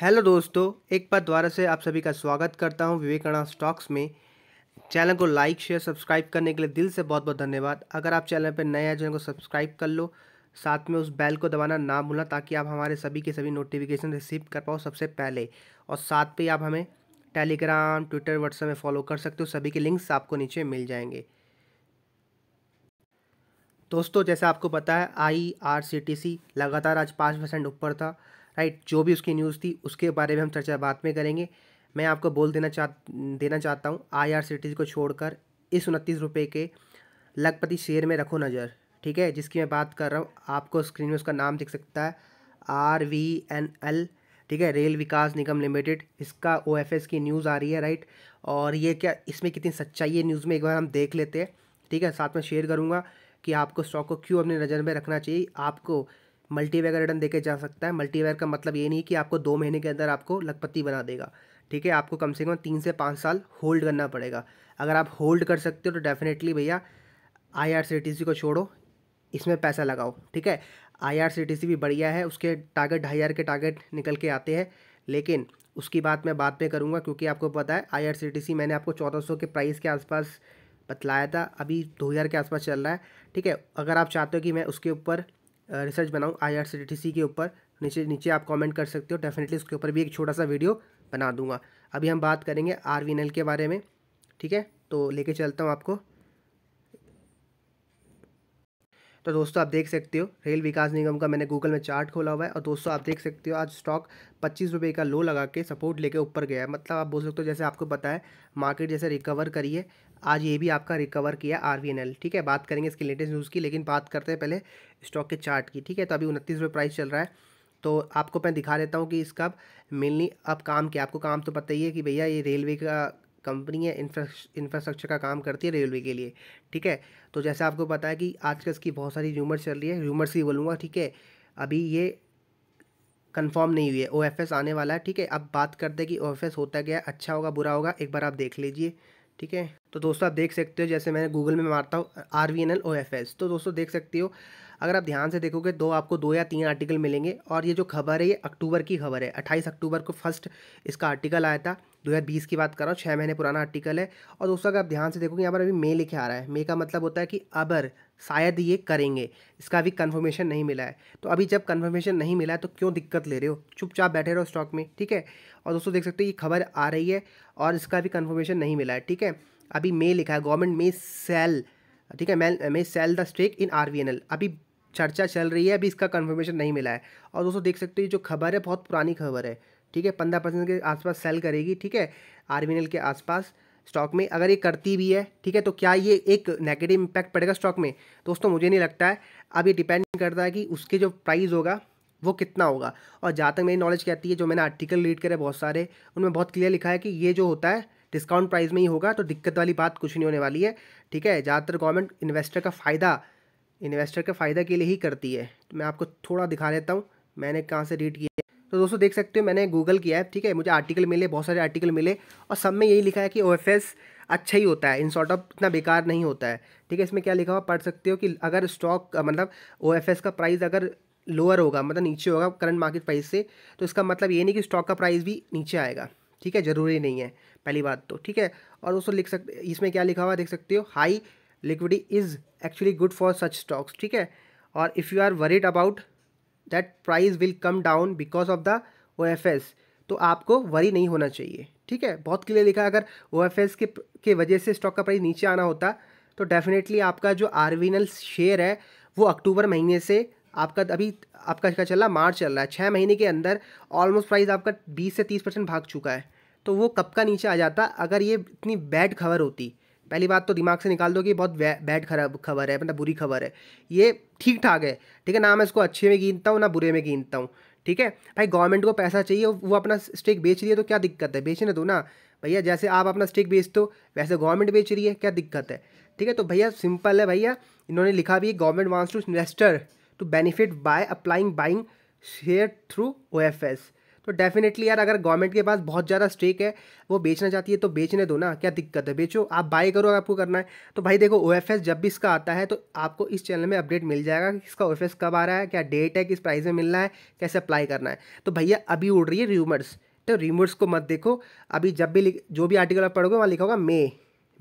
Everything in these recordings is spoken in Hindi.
हेलो दोस्तों एक बार दोबारा से आप सभी का स्वागत करता हूं विवेकाना स्टॉक्स में चैनल को लाइक शेयर सब्सक्राइब करने के लिए दिल से बहुत बहुत धन्यवाद अगर आप चैनल पर नए हैं चैनल को सब्सक्राइब कर लो साथ में उस बेल को दबाना ना भूलना ताकि आप हमारे सभी के सभी नोटिफिकेशन रिसीव कर पाओ सबसे पहले और साथ पे आप हमें टेलीग्राम ट्विटर व्हाट्सएप में फॉलो कर सकते हो सभी के लिंक्स आपको नीचे मिल जाएंगे दोस्तों जैसे आपको पता है आई लगातार आज पाँच परसेंट ऊपर था राइट जो भी उसकी न्यूज़ थी उसके बारे में हम चर्चा बात में करेंगे मैं आपको बोल देना चाह देना चाहता हूँ आई आर सी टी को छोड़कर इस उनतीस रुपये के लखपति शेयर में रखो नज़र ठीक है जिसकी मैं बात कर रहा हूँ आपको स्क्रीन में उसका नाम दिख सकता है आर वी एन एल ठीक है रेल विकास निगम लिमिटेड इसका ओ एफ एस की न्यूज़ आ रही है राइट और ये क्या इसमें कितनी सच्चाई है न्यूज़ में एक बार हम देख लेते हैं ठीक है साथ में शेयर करूँगा कि आपको स्टॉक को क्यों अपनी नज़र में रखना चाहिए आपको मल्टीवेयर रिटर्न देके जा सकता है मल्टीवेयर का मतलब ये नहीं कि आपको दो महीने के अंदर आपको लखपति बना देगा ठीक है आपको कम से कम तीन से पाँच साल होल्ड करना पड़ेगा अगर आप होल्ड कर सकते हो तो डेफिनेटली भैया आई को छोड़ो इसमें पैसा लगाओ ठीक है आई भी बढ़िया है उसके टारगेट ढाई हज़ार के टारगेट निकल के आते हैं लेकिन उसकी बात मैं बाद में करूँगा क्योंकि आपको पता है आई मैंने आपको चौदह के प्राइस के आसपास बतलाया था अभी दो हज़ार के आसपास चल रहा है ठीक है अगर आप चाहते हो कि मैं उसके ऊपर रिसर्च बनाऊँ आई के ऊपर नीचे नीचे आप कमेंट कर सकते हो डेफिनेटली उसके ऊपर भी एक छोटा सा वीडियो बना दूंगा अभी हम बात करेंगे आर वी के बारे में ठीक है तो लेके चलता हूँ आपको तो दोस्तों आप देख सकते हो रेल विकास निगम का मैंने गूगल में चार्ट खोला हुआ है और दोस्तों आप देख सकते हो आज स्टॉक पच्चीस रुपये का लो लगा के सपोर्ट लेके ऊपर गया है मतलब आप बोल सकते हो जैसे आपको पता है मार्केट जैसे रिकवर करी है आज ये भी आपका रिकवर किया आर ठीक है बात करेंगे इसकी लेटेस्ट न्यूज़ की लेकिन बात करते हैं पहले स्टॉक के चार्ट की ठीक है तो अभी उनतीस रुपये प्राइस चल रहा है तो आपको मैं दिखा देता हूँ कि इसका मेनली अब काम क्या आपको काम तो पता ही है कि भैया ये रेलवे का कंपनी है इंफ्रास्ट्रक्चर का काम करती है रेलवे के लिए ठीक है तो जैसे आपको पता है कि आजकल इसकी बहुत सारी रूमर्स चल रही है रूमर्स ही बोलूँगा ठीक है अभी ये कंफर्म नहीं हुई है ओ आने वाला है ठीक है अब बात करते हैं कि ओ होता गया अच्छा होगा बुरा होगा एक बार आप देख लीजिए ठीक है तो दोस्तों आप देख सकते हो जैसे मैंने गूगल में मारता हूँ R V N L O F S तो दोस्तों देख सकते हो अगर आप ध्यान से देखोगे दो तो आपको दो या तीन आर्टिकल मिलेंगे और ये जो खबर है ये अक्टूबर की खबर है अट्ठाईस अक्टूबर को फर्स्ट इसका आर्टिकल आया था 2020 की बात कर रहा हूँ छः महीने पुराना आर्टिकल है और दोस्तों अगर आप ध्यान से देखोगे यहाँ पर अभी मे लिखे आ रहा है मे का मतलब होता है कि अबर शायद ये करेंगे इसका अभी कन्फर्मेशन नहीं मिला है तो अभी जब कन्फर्मेशन नहीं मिला है तो क्यों दिक्कत ले रहे हो चुपचाप बैठे रहो स्टॉक में ठीक है और दोस्तों देख सकते हो ये खबर आ रही है और इसका भी कन्फर्मेशन नहीं मिला है ठीक है अभी मे लिखा है गवर्नमेंट मे सेल ठीक है मैं may sell the stake in R अभी चर्चा चल रही है अभी इसका कन्फर्मेशन नहीं मिला है और दोस्तों देख सकते हो ये जो खबर है बहुत पुरानी खबर है ठीक है पंद्रह परसेंट के आसपास सेल करेगी ठीक है आर के आसपास स्टॉक में अगर ये करती भी है ठीक है तो क्या ये एक नेगेटिव इम्पैक्ट पड़ेगा स्टॉक में दोस्तों मुझे नहीं लगता है अब ये डिपेंड करता है कि उसके जो प्राइस होगा वो कितना होगा और जहाँ तक मेरी नॉलेज कहती है जो मैंने आर्टिकल रीड करे बहुत सारे उनमें बहुत क्लियर लिखा है कि ये जो होता है डिस्काउंट प्राइस में ही होगा तो दिक्कत वाली बात कुछ नहीं होने वाली है ठीक है ज़्यादातर गवर्नमेंट इन्वेस्टर का फ़ायदा इन्वेस्टर के फ़ायदा के लिए ही करती है तो मैं आपको थोड़ा दिखा देता हूँ मैंने कहाँ से रीड किया तो दोस्तों देख सकते हो मैंने गूगल किया है ठीक है मुझे आर्टिकल मिले बहुत सारे आर्टिकल मिले और सब में यही लिखा है कि ओ अच्छा ही होता है इन शॉर्ट ऑफ इतना बेकार नहीं होता है ठीक है इसमें क्या लिखा हुआ पढ़ सकते हो कि अगर स्टॉक मतलब ओ का प्राइस अगर लोअर होगा मतलब नीचे होगा करंट मार्केट प्राइस से तो इसका मतलब ये नहीं कि स्टॉक का प्राइस भी नीचे आएगा ठीक है ज़रूरी नहीं है पहली बात तो ठीक है और दोस्तों लिख सकते इसमें क्या लिखा हुआ देख सकते हो high liquidity is actually good for such stocks ठीक है और if you are worried about that price will come down because of the O F S तो आपको वरी नहीं होना चाहिए ठीक है बहुत क्लियर लिखा है अगर ओ एफ एस के के वजह से स्टॉक का प्राइस नीचे आना होता तो डेफिनेटली आपका जो आरविनल शेयर है वो अक्टूबर महीने से आपका अभी आपका क्या चल रहा मार्च चल रहा है छः महीने के अंदर ऑलमोस्ट प्राइस आपका बीस से तीस परसेंट भाग चुका है तो वो कब का नीचे आ जाता अगर ये इतनी बैड खबर होती पहली बात तो दिमाग से निकाल दो कि बहुत बैड खराब खबर है मतलब बुरी खबर है ये ठीक ठाक है ठीक है ना मैं इसको अच्छे में गिनता हूँ ना बुरे में गिनता हूँ ठीक है भाई गवर्नमेंट को पैसा चाहिए वो अपना स्टेक बेच रही है तो क्या दिक्कत है बेचने दो ना भैया जैसे आप अपना स्टेक बेच दो वैसे गवर्नमेंट बेच रही है क्या दिक्कत है ठीक है तो भैया सिंपल है भैया इन्होंने लिखा भी government wants to investor to benefit by applying buying share through O F S तो डेफिनेटली यार अगर गवर्नमेंट के पास बहुत ज़्यादा स्टेक है वो बेचना चाहती है तो बेचने दो ना क्या दिक्कत है बेचो आप बाय करो अगर आपको करना है तो भाई देखो ओ जब भी इसका आता है तो आपको इस चैनल में अपडेट मिल जाएगा कि इसका ओ कब आ रहा है क्या डेट है किस प्राइस में मिलना है कैसे अप्लाई करना है तो भैया अभी उड़ रही है र्यूमर्स तो र्यूमर्स को मत देखो अभी जब भी जो भी आर्टिकल आप पढ़ोगे वहाँ लिखा होगा मे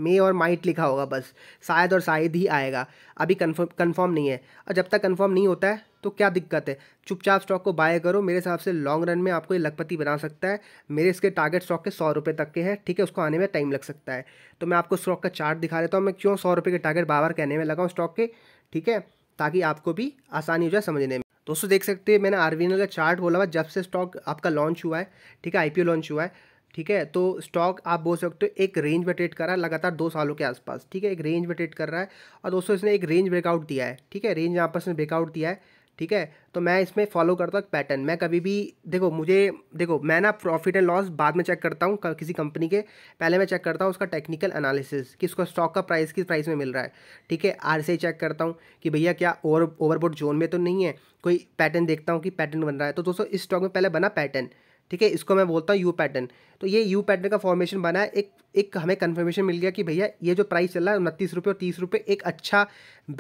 मे और माइट लिखा होगा बस शायद और शायद ही आएगा अभी कन्फर्म कन्फर्म नहीं है और जब तक कन्फर्म नहीं होता है तो क्या दिक्कत है चुपचाप स्टॉक को बाय करो मेरे हिसाब से लॉन्ग रन में आपको ये लखपति बना सकता है मेरे इसके टारगेट स्टॉक के सौ रुपये तक के हैं ठीक है उसको आने में टाइम लग सकता है तो मैं आपको स्टॉक का चार्ट दिखा देता हूँ मैं क्यों सौ रुपये के टारगेट बार बार कहने में लगाऊँ स्टॉक के ठीक है ताकि आपको भी आसानी हो जाए समझने में दोस्तों देख सकते हैं मैंने आर का चार्ट बोला हुआ जब से स्टॉक आपका लॉन्च हुआ है ठीक है आई लॉन्च हुआ है ठीक है तो स्टॉक आप बोल सकते हो एक रेंज में ट्रेड कर रहा है लगातार दो सालों के आसपास ठीक है एक रेंज में ट्रेड कर रहा है और दोस्तों इसने एक रेंज ब्रेकआउट दिया है ठीक है रेंज यहाँ पर इसने ब्रेकआउट दिया है ठीक है तो मैं इसमें फॉलो करता हूँ पैटर्न मैं कभी भी देखो मुझे देखो मैं ना प्रॉफिट एंड लॉस बाद में चेक करता हूँ किसी कंपनी के पहले मैं चेक करता हूँ उसका टेक्निकल एनालिसिस कि उसका स्टॉक का प्राइस किस प्राइस में मिल रहा है ठीक है आर चेक करता हूँ कि भैया क्या ओवर ओवरबोर्ड जोन में तो नहीं है कोई पैटर्न देखता हूँ कि पैटर्न बन रहा है तो दोस्तों इस स्टॉक में पहले बना पैटर्न ठीक है इसको मैं बोलता हूँ यू पैटर्न तो ये यू पैटर्न का फॉर्मेशन बना है एक एक हमें कन्फर्मेशन मिल गया कि भैया ये जो प्राइस चल रहा है उनतीस रुपये और तीस रुपये एक अच्छा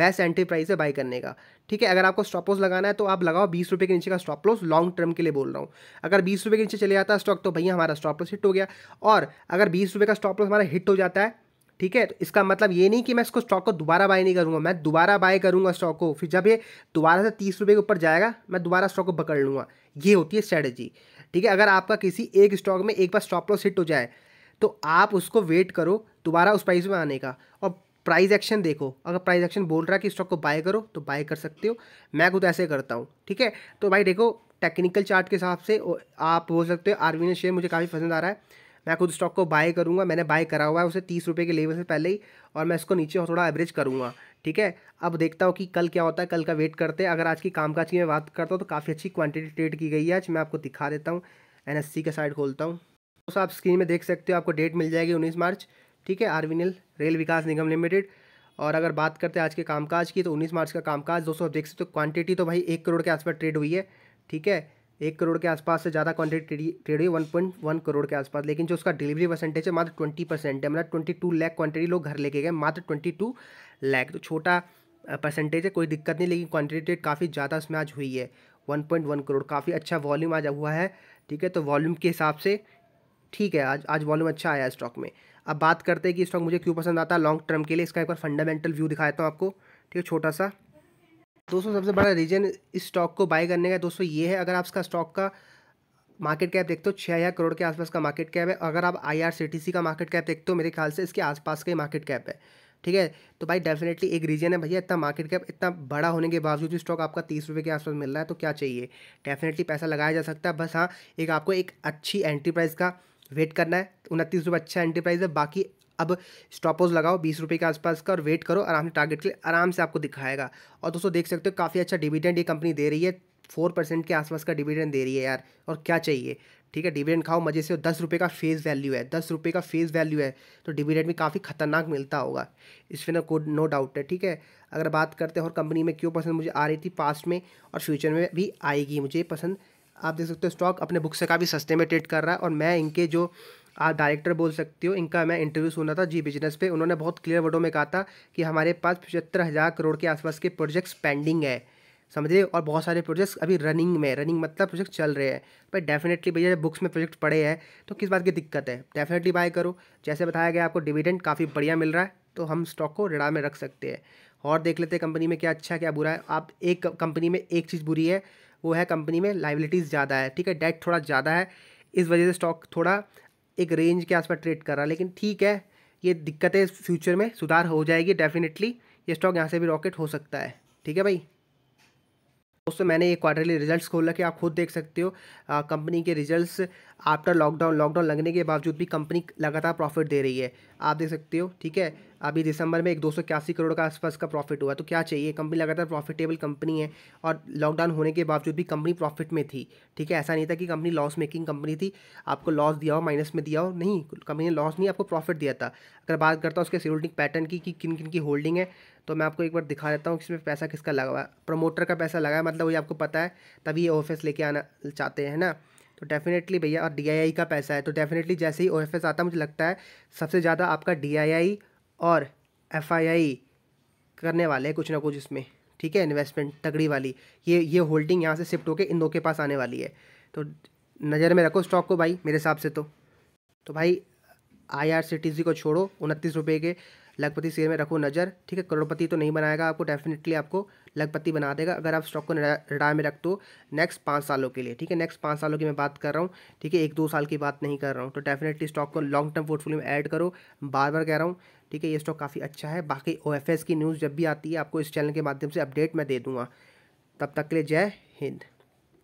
बेस्ट एंट्री प्राइस है बाय करने का ठीक है अगर आपको स्टॉप लॉस लगाना है तो आप लगाओ बीस रुपये के नीचे का स्टॉप लॉस लॉन्ग टर्म के लिए बोल रहा हूँ अगर बीस रुपये के नीचे चले जाता है स्टॉक तो भैया हमारा स्टॉप लॉस हिट हो गया और अगर बीस रुपये का स्टॉप लॉस हमारा हिट हो जाता है ठीक है तो इसका मतलब ये नहीं कि मैं इसको स्टॉक को दोबारा बाय नहीं करूँगा मैं दोबारा बाय करूँगा स्टॉक को फिर जब ये दोबारा से तीस रुपये के ऊपर जाएगा मैं दोबारा स्टॉक को पकड़ लूँगा ये होती है स्ट्रैटेजी ठीक है अगर आपका किसी एक स्टॉक में एक बार स्टॉप लॉस हिट हो जाए तो आप उसको वेट करो दोबारा उस प्राइस में आने का और प्राइस एक्शन देखो अगर प्राइस एक्शन बोल रहा है कि स्टॉक को बाय करो तो बाय कर सकते हो मैं खुद ऐसे करता हूँ ठीक है तो भाई देखो टेक्निकल चार्ट के हिसाब से आप बोल सकते हो आर्मी ने शेयर मुझे काफ़ी पसंद आ रहा है मैं खुद स्टॉक को बाय करूँगा मैंने बाय करा हुआ है उसे तीस रुपये के लेवल से पहले ही और मैं इसको नीचे थोड़ा एवरेज करूँगा ठीक है अब देखता हूँ कि कल क्या होता है कल का वेट करते हैं अगर आज की कामकाज की मैं बात करता हूँ तो काफ़ी अच्छी क्वांटिटी ट्रेड की गई है आज मैं आपको दिखा देता हूँ एन का साइड खोलता हूँ तो आप स्क्रीन में देख सकते हो आपको डेट मिल जाएगी उन्नीस मार्च ठीक है आरवीनल रेल विकास निगम लिमिटेड और अगर बात करते हैं आज के कामकाज की तो 19 मार्च का कामकाज दोस्तों आप देख सकते हो क्वांटिटी तो भाई एक करोड़ के आसपास ट्रेड हुई है ठीक है एक करोड़ के आसपास से ज़्यादा क्वान्टिटी ट्रेड हुई वन पॉइंट वन करोड़ के आसपास लेकिन जो उसका डिलीवरी परसेंटेज है मात्र ट्वेंटी परसेंट है मतलब ट्वेंटी टू लैख क्वान्टिटी लोग घर लेके गए मात्र ट्वेंटी टू लैख तो छोटा परसेंटेज है कोई दिक्कत नहीं लेकिन क्वान्टिटी ट्रेड काफ़ी ज़्यादा उसमें आज हुई है वन पॉइंट वन करोड़ काफ़ी अच्छा वॉल्यूम आज हुआ है ठीक है तो वॉल्यूम के हिसाब से ठीक है आज आज वॉल्यूम अच्छा आया स्टॉक में अब बात करते हैं कि स्टॉक मुझे क्यों पसंद आता है लॉन्ग टर्म के लिए इसका एक बार फंडामेंटल व्यू दिखाता हूँ आपको ठीक है छोटा सा दोस्तों सबसे बड़ा रीजन इस स्टॉक को बाय करने का दोस्तों ये है अगर आप इसका स्टॉक का मार्केट कैप देखते हो छः हज़ार करोड़ के आसपास का मार्केट कैप है अगर आप आईआरसीटीसी का मार्केट कैप देखते हो मेरे ख्याल से इसके आसपास का ही मार्केट कैप है ठीक है तो भाई डेफिनेटली एक रीजन है भैया इतना मार्केट कैप इतना बड़ा होने के बावजूद भी स्टॉक आपका तीस रुपये के आसपास मिल रहा है तो क्या चाहिए डेफिनेटली पैसा लगाया जा सकता है बस हाँ एक आपको एक अच्छी एंटरप्राइज का वेट करना है उनतीस रुपये अच्छा एंटरप्राइज है बाकी अब स्टॉपोज लगाओ बीस रुपये के आसपास का और वेट करो आराम से टारगेट के लिए आराम से आपको दिखाएगा और दोस्तों देख सकते हो काफ़ी अच्छा डिविडेंड ये कंपनी दे रही है फोर परसेंट के आसपास का डिविडेंड दे रही है यार और क्या चाहिए ठीक है डिविडेंड खाओ मज़े से दस रुपये का फेस वैल्यू है दस रुपये का फेस वैल्यू है तो डिविडेंड भी काफ़ी खतरनाक मिलता होगा इसमें ना कोई नो डाउट है ठीक है अगर बात करते हैं और कंपनी में क्यों पसंद मुझे आ रही थी पास्ट में और फ्यूचर में भी आएगी मुझे पसंद आप देख सकते हो स्टॉक अपने बुक से काफ़ी सस्ते में ट्रेड कर रहा है और मैं इनके जो आप डायरेक्टर बोल सकती हो इनका मैं इंटरव्यू सुना था जी बिजनेस पे उन्होंने बहुत क्लियर वर्डों में कहा था कि हमारे पास पचहत्तर हज़ार करोड़ के आसपास के प्रोजेक्ट्स पेंडिंग है समझिए और बहुत सारे प्रोजेक्ट्स अभी रनिंग में रनिंग मतलब प्रोजेक्ट चल रहे हैं पर डेफिनेटली भैया जब बुक्स में प्रोजेक्ट पड़े हैं तो किस बात की दिक्कत है डेफिनेटली बाय करो जैसे बताया गया आपको डिविडेंड काफ़ी बढ़िया मिल रहा है तो हम स्टॉक को रिड़ा में रख सकते हैं और देख लेते हैं कंपनी में क्या अच्छा क्या बुरा है आप एक कंपनी में एक चीज़ बुरी है वो है कंपनी में लाइबिलिटीज़ ज़्यादा है ठीक है डेट थोड़ा ज़्यादा है इस वजह से स्टॉक थोड़ा एक रेंज के आसपास ट्रेड कर रहा है लेकिन ठीक है ये दिक्कतें फ्यूचर में सुधार हो जाएगी डेफिनेटली ये स्टॉक यहाँ से भी रॉकेट हो सकता है ठीक है भाई दोस्तों मैंने ये क्वार्टरली रिजल्ट्स खोला कि आप खुद देख सकते हो कंपनी के रिजल्ट्स आफ्टर लॉकडाउन लॉकडाउन लगने के बावजूद भी कंपनी लगातार प्रॉफिट दे रही है आप देख सकते हो ठीक है अभी दिसंबर में एक दो करोड़ का आसपास का प्रॉफिट हुआ तो क्या चाहिए कंपनी लगातार प्रॉफिटेबल कंपनी है और लॉकडाउन होने के बावजूद भी कंपनी प्रॉफिट में थी ठीक है ऐसा नहीं था कि कंपनी लॉस मेकिंग कंपनी थी आपको लॉस दिया हो माइनस में दिया हो नहीं कंपनी ने लॉस नहीं आपको प्रॉफिट दिया था अगर बात करता हूँ उसके होल्डिंग पैटर्न की कि किन किन की होल्डिंग है तो मैं आपको एक बार दिखा देता हूँ इसमें पैसा किसका लगा हुआ प्रमोटर का पैसा लगा है मतलब वही आपको पता है तभी ये ऑफिस लेके आना चाहते हैं ना तो डेफिनेटली भैया और डी का पैसा है तो डेफिनेटली जैसे ही ओ आता है मुझे लगता है सबसे ज़्यादा आपका डी और एफ करने वाले हैं कुछ ना कुछ इसमें ठीक है इन्वेस्टमेंट तगड़ी वाली ये ये होल्डिंग यहाँ से शिफ्ट होकर इन दो के पास आने वाली है तो नज़र में रखो स्टॉक को भाई मेरे हिसाब से तो तो भाई I R C T C को छोड़ो उनतीस रुपये के लखपति शेयर में रखो नज़र ठीक है करोड़पति तो नहीं बनाएगा आपको डेफिनेटली आपको लखपति बना देगा अगर आप स्टॉक को रडार में रख दो नेक्स्ट पाँच सालों के लिए ठीक है नेक्स्ट पाँच सालों की मैं बात कर रहा हूँ ठीक है एक दो साल की बात नहीं कर रहा हूँ तो डेफिनेटली स्टॉक को लॉन्ग टर्म पोर्टफोलियो में ऐड करो बार बार कह रहा हूँ ठीक है ये स्टॉक काफ़ी अच्छा है बाकी ओ की न्यूज़ जब भी आती है आपको इस चैनल के माध्यम से अपडेट मैं दे दूँगा तब तक के लिए जय हिंद